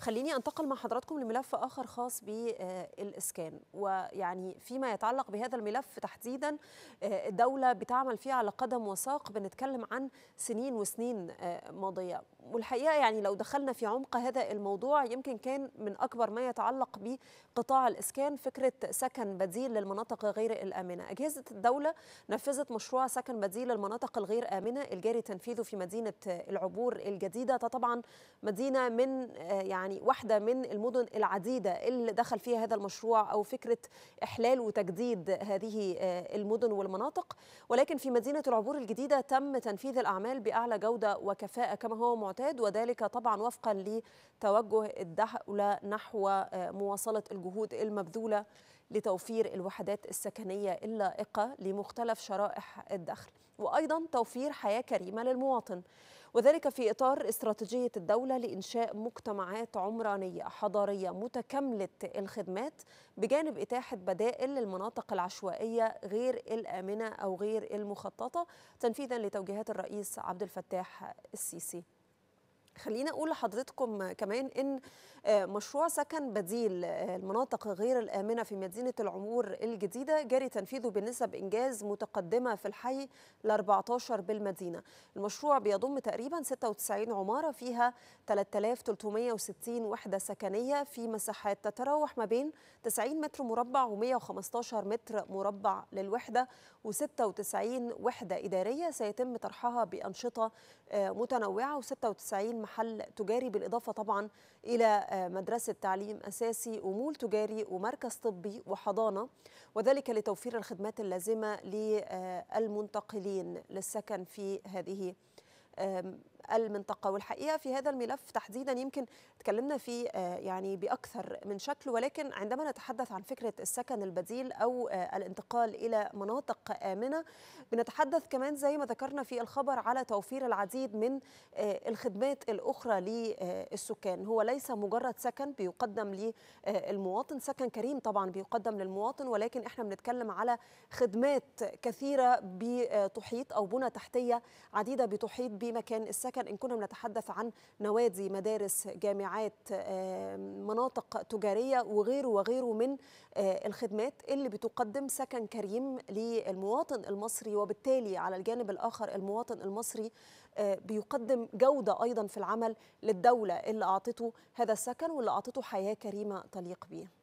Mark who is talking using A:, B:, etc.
A: خليني انتقل مع حضراتكم لملف اخر خاص بالاسكان آه، ويعني فيما يتعلق بهذا الملف تحديدا آه، الدوله بتعمل فيه على قدم وساق بنتكلم عن سنين وسنين آه، ماضيه والحقيقه يعني لو دخلنا في عمق هذا الموضوع يمكن كان من اكبر ما يتعلق بقطاع الاسكان فكره سكن بديل للمناطق غير الامنه اجهزه الدوله نفذت مشروع سكن بديل للمناطق الغير امنه الجاري تنفيذه في مدينه العبور الجديده طبعا مدينه من يعني يعني واحدة من المدن العديدة اللي دخل فيها هذا المشروع أو فكرة إحلال وتجديد هذه آه، المدن والمناطق ولكن في مدينة العبور الجديدة تم تنفيذ الأعمال بأعلى جودة وكفاءة كما هو معتاد وذلك طبعا وفقا لتوجه الدولة نحو آه، مواصلة الجهود المبذولة لتوفير الوحدات السكنية اللائقة لمختلف شرائح الدخل وأيضا توفير حياة كريمة للمواطن وذلك في إطار استراتيجية الدولة لإنشاء مجتمعات عمرانية حضارية متكاملة الخدمات بجانب إتاحة بدائل للمناطق العشوائية غير الآمنة أو غير المخططة تنفيذا لتوجيهات الرئيس عبد الفتاح السيسي خلينا اقول لحضرتكم كمان ان آه، مشروع سكن بديل آه، المناطق غير الامنه في مدينه العمور الجديده جاري تنفيذه بنسب انجاز متقدمه في الحي ل 14 بالمدينه. المشروع بيضم تقريبا 96 عماره فيها 3360 وحده سكنيه في مساحات تتراوح ما بين 90 متر مربع و115 متر مربع للوحده و96 وحده اداريه سيتم طرحها بانشطه آه، متنوعه و96 محل تجاري بالإضافة طبعا إلى آه، مدرسة تعليم أساسي ومول تجاري ومركز طبي وحضانة وذلك لتوفير الخدمات اللازمة للمنتقلين للسكن في هذه المنطقه والحقيقه في هذا الملف تحديدا يمكن تكلمنا فيه آه، يعني باكثر من شكل ولكن عندما نتحدث عن فكره السكن البديل او آه، الانتقال الى مناطق امنه بنتحدث كمان زي ما ذكرنا في الخبر على توفير العديد من آه، الخدمات الاخرى للسكان هو ليس مجرد سكن بيقدم للمواطن سكن كريم طبعا بيقدم للمواطن ولكن احنا بنتكلم على خدمات كثيره بتحيط او بنى تحتيه عديده بتحيط بمكان السكن ولكن إن كنا بنتحدث عن نوادي مدارس جامعات آه، مناطق تجارية وغيره وغيره من آه، الخدمات اللي بتقدم سكن كريم للمواطن المصري وبالتالي على الجانب الآخر المواطن المصري آه، بيقدم جودة أيضا في العمل للدولة اللي أعطته هذا السكن واللي أعطته حياة كريمة تليق بيه